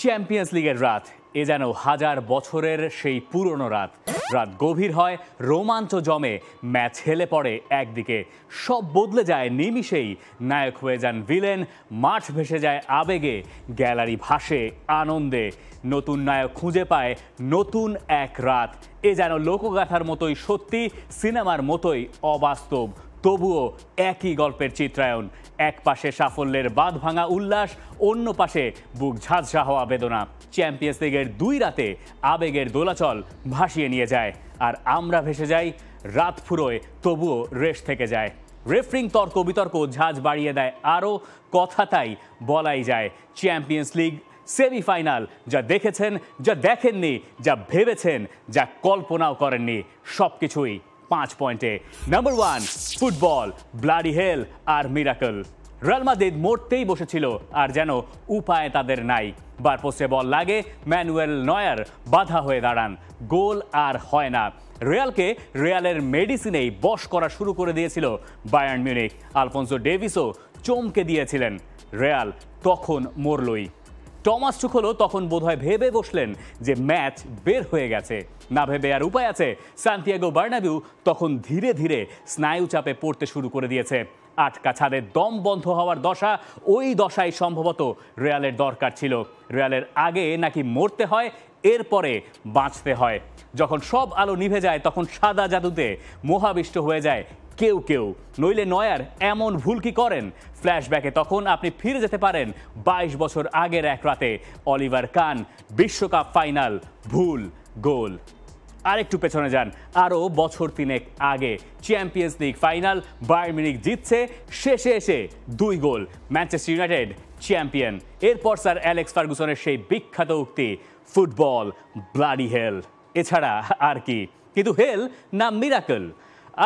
Champions লিগের রাত এ যেন হাজার বছরের সেই পুরনো রাত রাত গভীর হয় রোমাঞ্চ জমে ম্যাচ হেলে পড়ে একদিকে সব বদলে যায় নিমিষেই নায়ক হয়ে যান ভিলেন মাঠ ভেসে যায় আবেগে গ্যালারি ভাসে আনন্দে নতুন নায়ক খুঁজে পায় নতুন এক রাত এ যেন লোকগাথার মতোই সত্যি সিনেমার মতোই অবাস্তব তবুও একই গল্পের চিত্রায়ন এক পাশে সাফল্যের বাঁধ ভাঙা উল্লাস অন্য পাশে বুক ঝাঁঝা হওয়া বেদনা চ্যাম্পিয়ন্স লিগের দুই রাতে আবেগের দোলাচল ভাসিয়ে নিয়ে যায় আর আমরা ভেসে যাই রাত ফুরোয় তবুও রেশ থেকে যায় রেফারিং তর্ক বিতর্ক ঝাঁজ বাড়িয়ে দেয় আরও কথা তাই বলাই যায় চ্যাম্পিয়ন্স লিগ সেমিফাইনাল যা দেখেছেন যা দেখেননি যা ভেবেছেন যা কল্পনাও করেননি সব কিছুই পাঁচ পয়েন্টে number one football bloody hell আর মিরাকল রিয়াল মাদ্রিদ মরতেই বসেছিল আর যেন উপায় তাদের নাই পোস্টে বল লাগে ম্যানুয়েল নয়ার বাধা হয়ে দাঁড়ান গোল আর হয় না রেয়ালকে রেয়ালের মেডিসিনেই বশ করা শুরু করে দিয়েছিল বায়ার্ন মিউনিক আলফোনসো ডেভিসও চমকে দিয়েছিলেন রেয়াল তখন মরলই টমাস টুখলো তখন বোধহয় ভেবে বসলেন যে ম্যাচ বের হয়ে গেছে না ভেবে আর উপায় আছে সান্তিয়াগো বার্নাবিউ তখন ধীরে ধীরে স্নায়ু চাপে পড়তে শুরু করে দিয়েছে আটকা ছাদে দম বন্ধ হওয়ার দশা ওই দশাই সম্ভবত রেয়ালের দরকার ছিল রেয়ালের আগে নাকি মরতে হয় এরপরে বাঁচতে হয় যখন সব আলো নিভে যায় তখন সাদা জাদুতে মোহাবিষ্ট হয়ে যায় কেউ কেউ নইলে নয়ার এমন ভুল কি করেন ফ্ল্যাশব্যাকে তখন আপনি ফিরে যেতে পারেন ২২ বছর আগের এক রাতে অলিভার কান বিশ্বকাপ ফাইনাল ভুল গোল আরেকটু পেছনে যান আরও বছর তিনেক আগে চ্যাম্পিয়ন্স লিগ ফাইনাল বায়োমিনিক জিতছে শেষে এসে দুই গোল ম্যানচেস্টার ইউনাইটেড চ্যাম্পিয়ন এরপর স্যার অ্যালেক্স ফার্গুসনের সেই বিখ্যাত উক্তি ফুটবল ব্লাডি হেল এছাড়া আর কি কিন্তু হেল না মিরাকল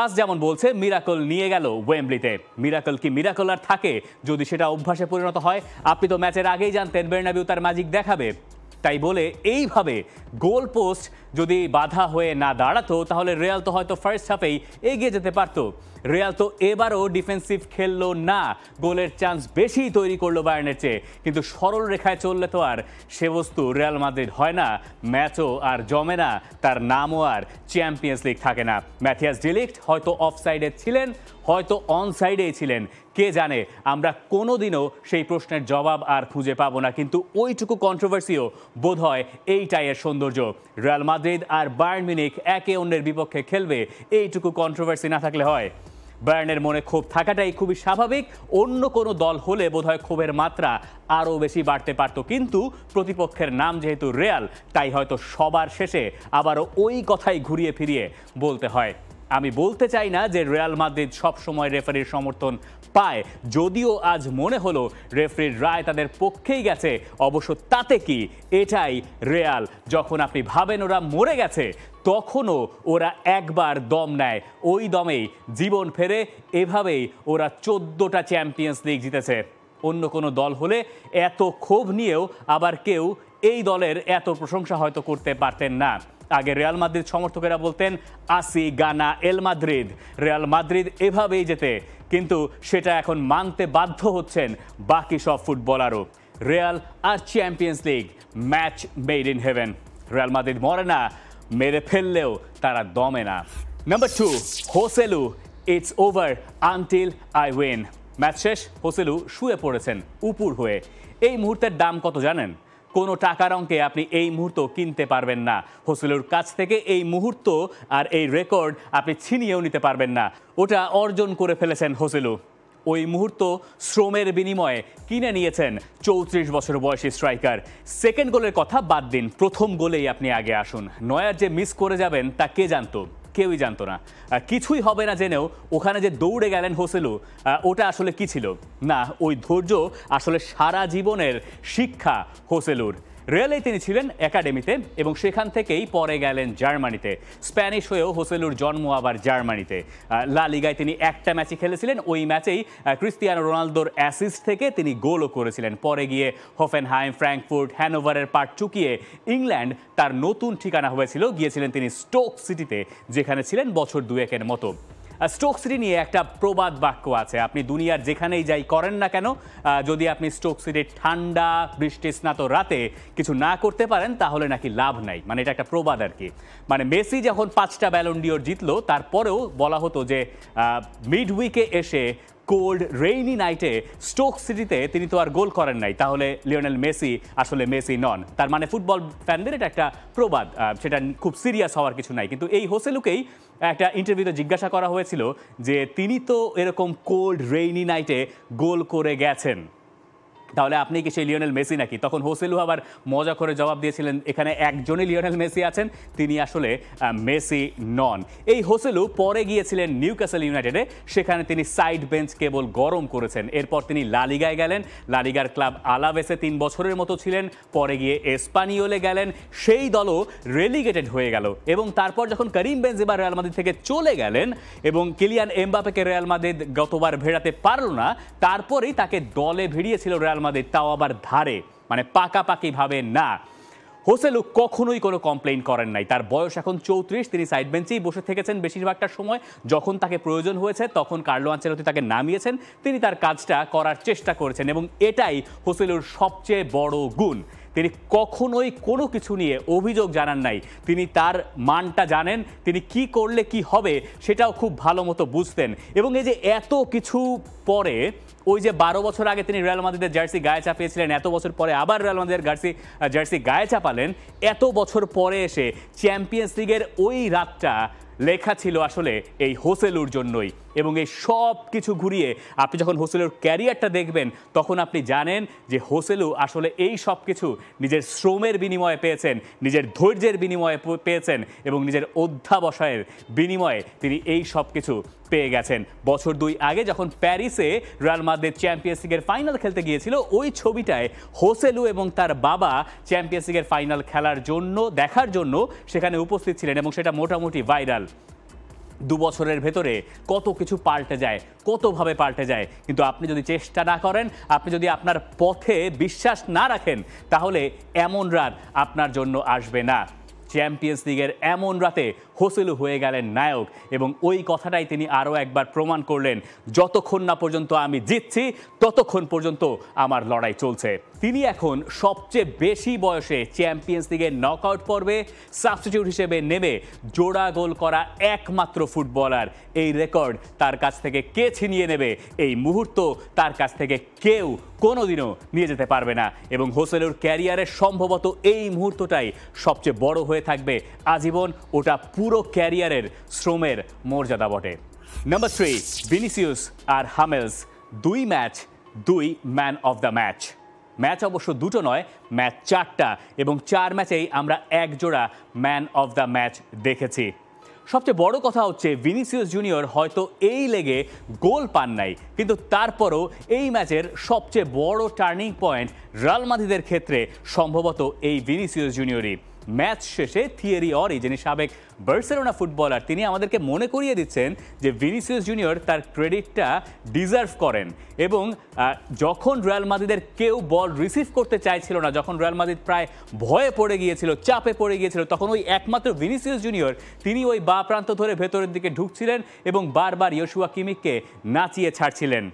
আজ যেমন বলছে মিরাকল নিয়ে গেল ওয়েম্বলিতে মিরাকল কি মিরাকল আর থাকে যদি সেটা অভ্যাসে পরিণত হয় আপনি তো ম্যাচের আগেই জানতেন বেরনাবিউ তার ম্যাজিক দেখাবে তাই বলে এইভাবে গোল পোস্ট যদি বাধা হয়ে না দাঁড়াতো তাহলে রিয়াল তো হয়তো ফার্স্ট হাফেই এগিয়ে যেতে পারতো রিয়াল তো এবারও ডিফেন্সিভ খেললো না গোলের চান্স বেশি তৈরি করলো বায়ার্নের চেয়ে কিন্তু সরল রেখায় চললে তো আর সে বস্তু রিয়াল মাদ্রিদ হয় না ম্যাচও আর জমে না তার নামও আর চ্যাম্পিয়ন্স লিগ থাকে না ম্যাথিয়াস ডিলিক্ট হয়তো অফ সাইডে ছিলেন হয়তো অন সাইডেই ছিলেন কে জানে আমরা কোনোদিনও সেই প্রশ্নের জবাব আর খুঁজে পাবো না কিন্তু ওইটুকু কন্ট্রোভার্সিও বোধ হয় এইটাই এর সৌন্দর্য রিয়াল মাদ্রিদ আর বার্ন মিনিক একে অন্যের বিপক্ষে খেলবে এইটুকু কন্ট্রোভার্সি না থাকলে হয় বার্নের মনে ক্ষোভ থাকাটাই খুবই স্বাভাবিক অন্য কোনো দল হলে বোধহয় ক্ষোভের মাত্রা আরও বেশি বাড়তে পারত কিন্তু প্রতিপক্ষের নাম যেহেতু রেয়াল তাই হয়তো সবার শেষে আবারও ওই কথাই ঘুরিয়ে ফিরিয়ে বলতে হয় আমি বলতে চাই না যে রেয়াল মাদ্রিদ সবসময় রেফারির সমর্থন পায় যদিও আজ মনে হলো রেফরির রায় তাদের পক্ষেই গেছে অবশ্য তাতে কি এটাই রেয়াল যখন আপনি ভাবেন ওরা মরে গেছে তখনও ওরা একবার দম নেয় ওই দমেই জীবন ফেরে এভাবেই ওরা চোদ্দোটা চ্যাম্পিয়ন্স লিগ জিতেছে অন্য কোনো দল হলে এত ক্ষোভ নিয়েও আবার কেউ এই দলের এত প্রশংসা হয়তো করতে পারতেন না আগে রিয়াল মাদ্রিদ সমর্থকেরা বলতেন আসি গানা এল মাদ্রিদ রিয়াল মাদ্রিদ এভাবেই যেতে কিন্তু সেটা এখন মানতে বাধ্য হচ্ছেন বাকি সব ফুটবলারও রিয়াল আর Champions League match made in heaven Real Madrid মরে না মেরে ফেললেও তারা দমে না number two Joselu it's over until I win match শেষ হোসেলু শুয়ে পড়েছেন উপুর হয়ে এই মুহূর্তের দাম কত জানেন কোনো টাকার অঙ্কে আপনি এই মুহূর্ত কিনতে পারবেন না হোসেলুর কাছ থেকে এই মুহূর্ত আর এই রেকর্ড আপনি ছিনিয়েও নিতে পারবেন না ওটা অর্জন করে ফেলেছেন হোসেলু ওই মুহূর্ত শ্রমের বিনিময়ে কিনে নিয়েছেন চৌত্রিশ বছর বয়সী স্ট্রাইকার সেকেন্ড গোলের কথা বাদ দিন প্রথম গোলেই আপনি আগে আসুন নয়ার যে মিস করে যাবেন তা কে জানতো কেউই জানতো না কিছুই হবে না জেনেও ওখানে যে দৌড়ে গেলেন হোসেলু ওটা আসলে কি ছিল না ওই ধৈর্য আসলে সারা জীবনের শিক্ষা হোসেলুর রিয়ালে তিনি ছিলেন একাডেমিতে এবং সেখান থেকেই পরে গেলেন জার্মানিতে স্প্যানিশ হয়েও হোসেলুর জন্ম আবার জার্মানিতে লা লিগায় তিনি একটা ম্যাচে খেলেছিলেন ওই ম্যাচেই ক্রিস্টিয়ানো রোনালদোর অ্যাসিস্ট থেকে তিনি গোলও করেছিলেন পরে গিয়ে হোফেনহাইম ফ্র্যাঙ্কফুর্ট হ্যানোভারের পাট চুকিয়ে ইংল্যান্ড তার নতুন ঠিকানা হয়েছিল গিয়েছিলেন তিনি স্টোক সিটিতে যেখানে ছিলেন বছর দুয়েকের মতো স্টোক সিটি নিয়ে একটা প্রবাদ বাক্য আছে আপনি দুনিয়ার যেখানেই যাই করেন না কেন যদি আপনি স্টোক ঠান্ডা বৃষ্টি স্নাত রাতে কিছু না করতে পারেন তাহলে নাকি লাভ নাই মানে এটা একটা প্রবাদ আর কি মানে মেসি যখন পাঁচটা ব্যালন্ডিওর জিতলো তারপরেও বলা হতো যে মিড উইকে এসে কোল্ড রেইনি নাইটে স্টোক সিটিতে তিনি তো আর গোল করেন নাই তাহলে লিওনেল মেসি আসলে মেসি নন তার মানে ফুটবল ফ্যানদের এটা একটা প্রবাদ সেটা খুব সিরিয়াস হওয়ার কিছু নাই কিন্তু এই হোসেলুকেই একটা ইন্টারভিউতে জিজ্ঞাসা করা হয়েছিল যে তিনি তো এরকম কোল্ড রেইনি নাইটে গোল করে গেছেন তাহলে আপনি কি সেই লিওনেল মেসি নাকি তখন হোসেলু আবার মজা করে জবাব দিয়েছিলেন এখানে একজনই লিওনেল মেসি আছেন তিনি আসলে মেসি নন এই হোসেলু পরে গিয়েছিলেন নিউ ক্যাসেল ইউনাইটেডে সেখানে তিনি সাইড বেঞ্চ কেবল গরম করেছেন এরপর তিনি লালিগায় গেলেন লালিগার ক্লাব আলাভেসে তিন বছরের মতো ছিলেন পরে গিয়ে এসপানিওলে গেলেন সেই দলও রেলিগেটেড হয়ে গেল এবং তারপর যখন করিম এবার রেয়াল মাদ্রিদ থেকে চলে গেলেন এবং কিলিয়ান এমবাপেকে রেয়াল মাদ্রিদ গতবার ভেড়াতে পারল না তারপরেই তাকে দলে ভিড়িয়েছিল রেয়াল আমাদের তাও আবার ধারে মানে পাকাপাকিভাবে না হোসেলু কখনোই কোনো কমপ্লেন করেন নাই তার বয়স এখন চৌত্রিশ তিনি সাইড বেঞ্চেই বসে থেকেছেন বেশিরভাগটা সময় যখন তাকে প্রয়োজন হয়েছে তখন কার্লো আঞ্চেলতি তাকে নামিয়েছেন তিনি তার কাজটা করার চেষ্টা করেছেন এবং এটাই হোসেলুর সবচেয়ে বড় গুণ তিনি কখনোই কোনো কিছু নিয়ে অভিযোগ জানান নাই তিনি তার মানটা জানেন তিনি কি করলে কি হবে সেটাও খুব ভালো মতো বুঝতেন এবং এই যে এত কিছু পরে ওই যে বারো বছর আগে তিনি রিয়াল মাদ্রিদের জার্সি গায়ে চাপিয়েছিলেন এত বছর পরে আবার রিয়াল মাদ্রিদের জার্সি জার্সি গায়ে চাপালেন এত বছর পরে এসে চ্যাম্পিয়ন্স লিগের ওই রাতটা লেখা ছিল আসলে এই হোসেলুর জন্যই এবং এই সব কিছু ঘুরিয়ে আপনি যখন হোসেলুর ক্যারিয়ারটা দেখবেন তখন আপনি জানেন যে হোসেলু আসলে এই সব কিছু নিজের শ্রমের বিনিময়ে পেয়েছেন নিজের ধৈর্যের বিনিময়ে পেয়েছেন এবং নিজের অধ্যাবসায়ের বিনিময়ে তিনি এই সব কিছু পেয়ে গেছেন বছর দুই আগে যখন প্যারিসে রয়াল মাদ্রিদ চ্যাম্পিয়ন্স লিগের ফাইনাল খেলতে গিয়েছিল ওই ছবিটায় হোসেলু এবং তার বাবা চ্যাম্পিয়ন্স লিগের ফাইনাল খেলার জন্য দেখার জন্য সেখানে উপস্থিত ছিলেন এবং সেটা মোটামুটি ভাইরাল দু বছরের ভেতরে কত কিছু পাল্টে যায় কতভাবে পাল্টে যায় কিন্তু আপনি যদি চেষ্টা না করেন আপনি যদি আপনার পথে বিশ্বাস না রাখেন তাহলে এমন রাত আপনার জন্য আসবে না চ্যাম্পিয়ন্স লিগের এমন রাতে হোসেলু হয়ে গেলেন নায়ক এবং ওই কথাটাই তিনি আরও একবার প্রমাণ করলেন যতক্ষণ না পর্যন্ত আমি জিতছি ততক্ষণ পর্যন্ত আমার লড়াই চলছে তিনি এখন সবচেয়ে বেশি বয়সে চ্যাম্পিয়ন্স লিগের নকআউট পর্বে সাবস্টিটিউট হিসেবে নেমে জোড়া গোল করা একমাত্র ফুটবলার এই রেকর্ড তার কাছ থেকে কে ছিনিয়ে নেবে এই মুহূর্ত তার কাছ থেকে কেউ কোনোদিনও নিয়ে যেতে পারবে না এবং হোসেলুর ক্যারিয়ারের সম্ভবত এই মুহূর্তটাই সবচেয়ে বড় হয়ে হয়ে থাকবে আজীবন ওটা পুরো ক্যারিয়ারের শ্রমের মর্যাদা বটে নাম্বার থ্রি ভিনিসিউস আর হামেলস দুই ম্যাচ দুই man of the match match অবশ্য দুটো নয় ম্যাচ চারটা এবং চার ম্যাচেই আমরা একজোড়া ম্যান অফ দ্য ম্যাচ দেখেছি সবচেয়ে বড় কথা হচ্ছে ভিনিসিয়াস জুনিয়র হয়তো এই লেগে গোল পান নাই কিন্তু তারপরও এই ম্যাচের সবচেয়ে বড় টার্নিং পয়েন্ট রালমাধিদের ক্ষেত্রে সম্ভবত এই ভিনিসিয়াস জুনিয়রই ম্যাচ শেষে থিয়েরি অরি যিনি সাবেক বার্সেলোনা ফুটবলার তিনি আমাদেরকে মনে করিয়ে দিচ্ছেন যে ভিনিসিয়াস জুনিয়র তার ক্রেডিটটা ডিজার্ভ করেন এবং যখন রয়্যাল মাদিদের কেউ বল রিসিভ করতে চাইছিল না যখন রয়্যাল মাদ্রিদ প্রায় ভয়ে পড়ে গিয়েছিল চাপে পড়ে গিয়েছিল তখন ওই একমাত্র ভিনিসিয়াস জুনিয়র তিনি ওই বা প্রান্ত ধরে ভেতরের দিকে ঢুকছিলেন এবং বারবার ইয়শুয়া কিমিককে নাচিয়ে ছাড়ছিলেন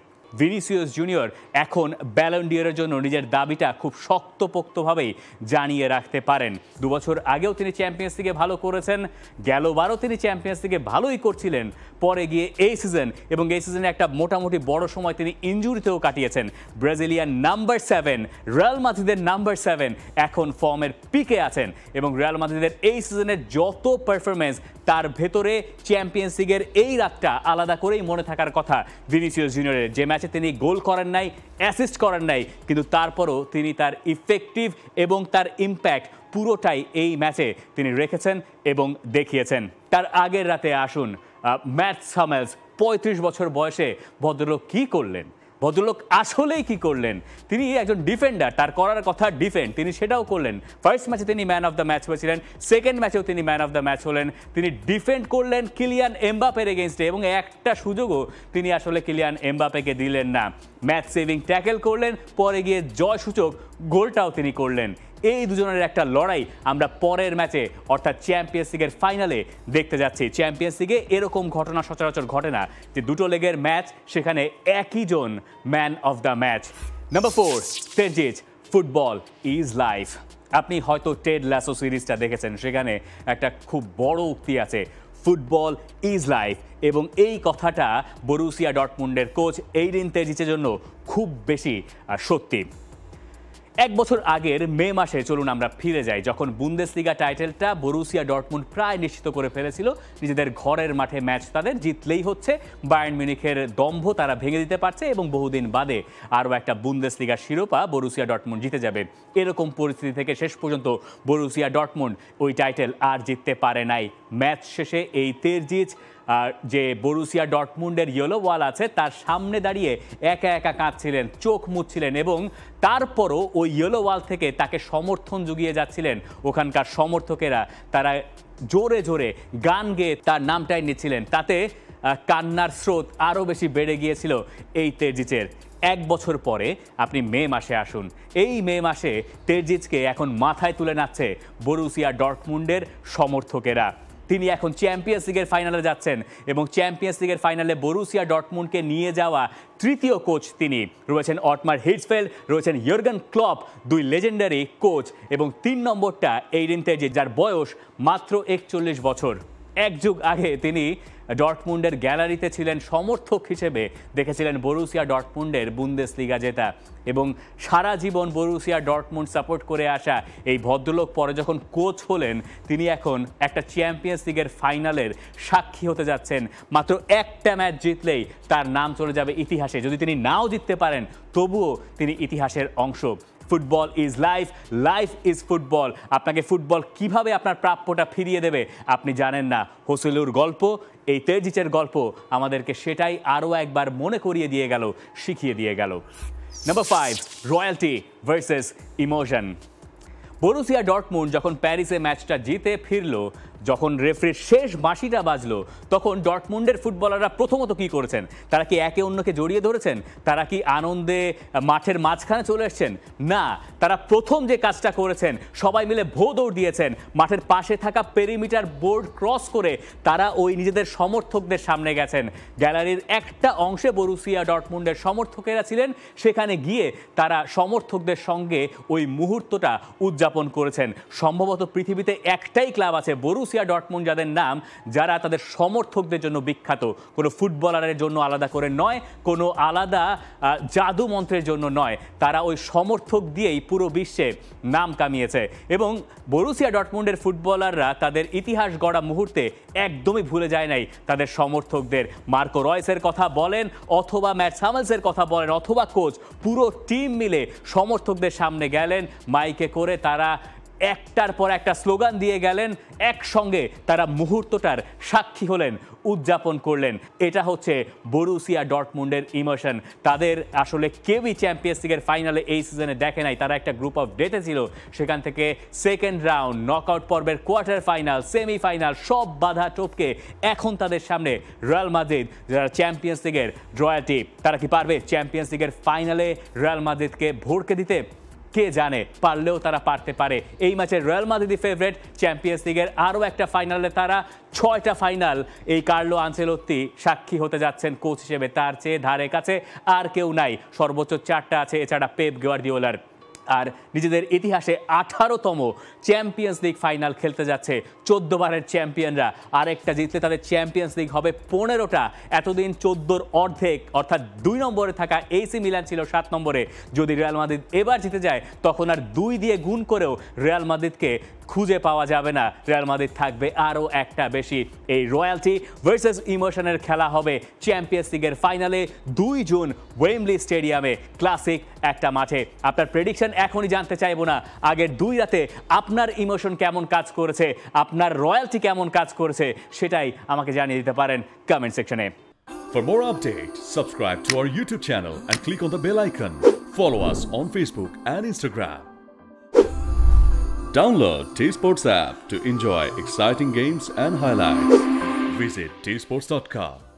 ভিনিসিয়াস জুনিয়র এখন ব্যালন্ডিয়ারের জন্য নিজের দাবিটা খুব শক্তপোক্তভাবেই জানিয়ে রাখতে পারেন দুবছর আগেও তিনি চ্যাম্পিয়ন্স লিগে ভালো করেছেন গেলবারও তিনি চ্যাম্পিয়ন্স লিগে ভালোই করছিলেন পরে গিয়ে এই সিজন এবং এই সিজনে একটা মোটামুটি বড় সময় তিনি ইঞ্জুরিতেও কাটিয়েছেন ব্রাজিলিয়ান নাম্বার সেভেন রয়্যাল মাদ্রিদের নাম্বার সেভেন এখন ফর্মের পিকে আছেন এবং রয়্যাল মাদ্রিদের এই সিজনের যত পারফরমেন্স তার ভেতরে চ্যাম্পিয়ন্স লিগের এই রাতটা আলাদা করেই মনে থাকার কথা ভিনিসিয়াস জুনিয়রের যে ম্যাচ ম্যাচে তিনি গোল করেন নাই অ্যাসিস্ট করেন নাই কিন্তু তারপরও তিনি তার ইফেক্টিভ এবং তার ইম্প্যাক্ট পুরোটাই এই ম্যাচে তিনি রেখেছেন এবং দেখিয়েছেন তার আগের রাতে আসুন ম্যাথ সামেলস পঁয়ত্রিশ বছর বয়সে ভদ্রলোক কী করলেন ভদ্রলোক আসলেই কি করলেন তিনি একজন ডিফেন্ডার তার করার কথা ডিফেন্ড তিনি সেটাও করলেন ফার্স্ট ম্যাচে তিনি ম্যান অফ দ্য ম্যাচ হয়েছিলেন সেকেন্ড ম্যাচেও তিনি ম্যান অফ দ্য ম্যাচ হলেন তিনি ডিফেন্ড করলেন কিলিয়ান এমবাপের এগেনস্টে এবং একটা সুযোগও তিনি আসলে কিলিয়ান এমবাপেকে দিলেন না ম্যাচ সেভিং ট্যাকেল করলেন পরে গিয়ে জয়সূচক গোলটাও তিনি করলেন এই দুজনের একটা লড়াই আমরা পরের ম্যাচে অর্থাৎ চ্যাম্পিয়ন্স লিগের ফাইনালে দেখতে যাচ্ছি চ্যাম্পিয়ন্স লিগে এরকম ঘটনা সচরাচর ঘটে না যে দুটো লেগের ম্যাচ সেখানে একই জন man of the match number four তেজিজ ফুটবল ইজ লাইফ আপনি হয়তো টেড ল্যাসো সিরিজটা দেখেছেন সেখানে একটা খুব বড় উক্তি আছে ফুটবল ইজ লাইফ এবং এই কথাটা বরুসিয়া ডটমুন্ডের কোচ এইরিন তেজিচের জন্য খুব বেশি সত্যি এক বছর আগের মে মাসে চলুন আমরা ফিরে যাই যখন বুন্দেসলিগা টাইটেলটা বরুসিয়া ডটমুন্ড প্রায় নিশ্চিত করে ফেলেছিল নিজেদের ঘরের মাঠে ম্যাচ তাদের জিতলেই হচ্ছে বায়ার্ন মিউনিখের দম্ভ তারা ভেঙে দিতে পারছে এবং বহুদিন বাদে আরও একটা বুন্দেসলিগার শিরোপা বরুসিয়া ডটমুন্ড জিতে যাবে এরকম পরিস্থিতি থেকে শেষ পর্যন্ত বরুসিয়া ডটমুন্ড ওই টাইটেল আর জিততে পারে নাই ম্যাচ শেষে এই তেরজিজ যে বরুসিয়া ডটমুন্ডের ইয়েলো ওয়াল আছে তার সামনে দাঁড়িয়ে একা একা কাঁদছিলেন চোখ মুচ্ছিলেন এবং তারপরও ওই ইয়েলো ওয়াল থেকে তাকে সমর্থন জুগিয়ে যাচ্ছিলেন ওখানকার সমর্থকেরা তারা জোরে জোরে গান গেয়ে তার নামটাই নিচ্ছিলেন তাতে কান্নার স্রোত আরও বেশি বেড়ে গিয়েছিল এই তেজিচের এক বছর পরে আপনি মে মাসে আসুন এই মে মাসে তেজিচকে এখন মাথায় তুলে নাচ্ছে বরুসিয়া ডটমুন্ডের সমর্থকেরা তিনি এখন চ্যাম্পিয়ন্স লিগের ফাইনালে যাচ্ছেন এবং চ্যাম্পিয়ন্স লিগের ফাইনালে বরুসিয়া ডটমুন্ডকে নিয়ে যাওয়া তৃতীয় কোচ তিনি রয়েছেন অটমার হিটসফেল রয়েছেন ইয়র্গান ক্লপ দুই লেজেন্ডারি কোচ এবং তিন নম্বরটা এইরিন যে যার বয়স মাত্র একচল্লিশ বছর এক যুগ আগে তিনি ডটমুন্ডের গ্যালারিতে ছিলেন সমর্থক হিসেবে দেখেছিলেন বরুসিয়া ডটমুন্ডের বুন্দেস লিগা জেতা এবং সারা জীবন বরুসিয়া ডটমুন্ড সাপোর্ট করে আসা এই ভদ্রলোক পরে যখন কোচ হলেন তিনি এখন একটা চ্যাম্পিয়ন্স লিগের ফাইনালের সাক্ষী হতে যাচ্ছেন মাত্র একটা ম্যাচ জিতলেই তার নাম চলে যাবে ইতিহাসে যদি তিনি নাও জিততে পারেন তবুও তিনি ইতিহাসের অংশ football is life life is football আপনাকে ফুটবল কিভাবে আপনার প্রাপ্যটা ফিরিয়ে দেবে আপনি জানেন না হোসেলুর গল্প এই তেজিচের গল্প আমাদেরকে সেটাই আরও একবার মনে করিয়ে দিয়ে গেল শিখিয়ে দিয়ে গেল number five royalty versus emotion Borussia ডটমুন যখন প্যারিসে ম্যাচটা জিতে ফিরল যখন রেফরির শেষ বাঁশিটা বাজলো তখন ডটমুন্ডের ফুটবলাররা প্রথমত কি করেছেন তারা কি একে অন্যকে জড়িয়ে ধরেছেন তারা কি আনন্দে মাঠের মাঝখানে চলে এসছেন না তারা প্রথম যে কাজটা করেছেন সবাই মিলে ভো দৌড় দিয়েছেন মাঠের পাশে থাকা পেরিমিটার বোর্ড ক্রস করে তারা ওই নিজেদের সমর্থকদের সামনে গেছেন গ্যালারির একটা অংশে বরুসিয়া ডটমুন্ডের সমর্থকেরা ছিলেন সেখানে গিয়ে তারা সমর্থকদের সঙ্গে ওই মুহূর্তটা উদযাপন করেছেন সম্ভবত পৃথিবীতে একটাই ক্লাব আছে বরুস বরুসিয়া ডটমুন যাদের নাম যারা তাদের সমর্থকদের জন্য বিখ্যাত কোনো ফুটবলারের জন্য আলাদা করে নয় কোনো আলাদা জাদু মন্ত্রের জন্য নয় তারা ওই সমর্থক দিয়েই পুরো বিশ্বে নাম কামিয়েছে এবং বরুসিয়া ডটমুন্ডের ফুটবলাররা তাদের ইতিহাস গড়া মুহূর্তে একদমই ভুলে যায় নাই তাদের সমর্থকদের মার্কো রয়েসের কথা বলেন অথবা ম্যাট সামালসের কথা বলেন অথবা কোচ পুরো টিম মিলে সমর্থকদের সামনে গেলেন মাইকে করে তারা একটার পর একটা স্লোগান দিয়ে গেলেন একসঙ্গে তারা মুহূর্তটার সাক্ষী হলেন উদযাপন করলেন এটা হচ্ছে বরুসিয়া ডটমুন্ডের ইমোশন তাদের আসলে কেউই চ্যাম্পিয়ন্স লিগের ফাইনালে এই সিজনে দেখে নাই তারা একটা গ্রুপ অফ ডেটে ছিল সেখান থেকে সেকেন্ড রাউন্ড নকআউট পর্বের কোয়ার্টার ফাইনাল সেমিফাইনাল সব বাধা টপকে এখন তাদের সামনে রয়্যাল মাদ্রিদ যারা চ্যাম্পিয়ন্স লিগের ড্রয়াটি তারা কি পারবে চ্যাম্পিয়ন্স লিগের ফাইনালে রয়্যাল মাদ্রিদকে ভোরকে দিতে কে জানে পারলেও তারা পারতে পারে এই ম্যাচে রয়্যাল মাদ্রিদি ফেভারেট চ্যাম্পিয়ন্স লিগের আরও একটা ফাইনালে তারা ছয়টা ফাইনাল এই কার্লো আনসেলত্তি সাক্ষী হতে যাচ্ছেন কোচ হিসেবে তার চেয়ে ধারে কাছে আর কেউ নাই সর্বোচ্চ চারটা আছে এছাড়া পেপ গার্ডিওলার আর নিজেদের ইতিহাসে আঠারোতম চ্যাম্পিয়ন্স লিগ ফাইনাল খেলতে যাচ্ছে চোদ্দ বারের চ্যাম্পিয়নরা আরেকটা জিতলে তাদের চ্যাম্পিয়ন্স লিগ হবে পনেরোটা এতদিন চোদ্দোর অর্ধেক অর্থাৎ দুই নম্বরে থাকা এসি মিলান ছিল সাত নম্বরে যদি রিয়াল মাদ্রিদ এবার জিতে যায় তখন আর দুই দিয়ে গুণ করেও রিয়াল মাদ্রিদকে খুঁজে পাওয়া যাবে না রিয়াল মাদ্রিদ থাকবে আরও একটা বেশি এই রয়্যালটি ভার্সেস ইমোশনের খেলা হবে চ্যাম্পিয়ন্স লিগের ফাইনালে দুই জুন ওয়েমলি স্টেডিয়ামে ক্লাসিক একটা মাঠে আপনার প্রেডিকশন এখনই জানতে চাইব না আগের দুই রাতে আপনার ইমোশন কেমন কাজ করেছে আপনার আপনার রয়্যালটি কেমন কাজ করছে সেটাই আমাকে জানিয়ে দিতে পারেন কমেন্ট সেকশনে For more update subscribe to our YouTube channel and click on the bell icon. Follow us on Facebook and Instagram. Download T Sports app to enjoy exciting games and highlights. Visit tsports.com.